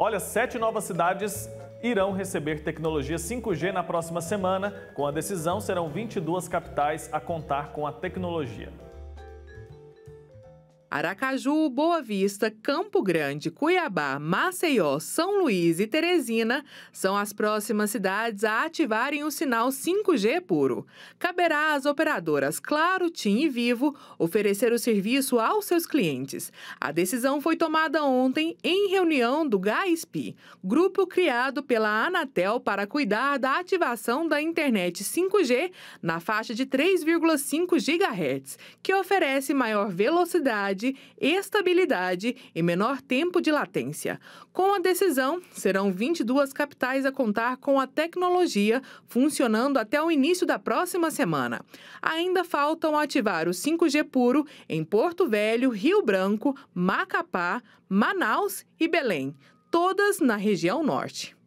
Olha, sete novas cidades irão receber tecnologia 5G na próxima semana. Com a decisão, serão 22 capitais a contar com a tecnologia. Aracaju, Boa Vista, Campo Grande, Cuiabá, Maceió, São Luís e Teresina são as próximas cidades a ativarem o sinal 5G puro. Caberá às operadoras Claro, TIM e Vivo oferecer o serviço aos seus clientes. A decisão foi tomada ontem em reunião do GASP, grupo criado pela Anatel para cuidar da ativação da internet 5G na faixa de 3,5 GHz, que oferece maior velocidade velocidade, estabilidade e menor tempo de latência. Com a decisão, serão 22 capitais a contar com a tecnologia funcionando até o início da próxima semana. Ainda faltam ativar o 5G puro em Porto Velho, Rio Branco, Macapá, Manaus e Belém, todas na região norte.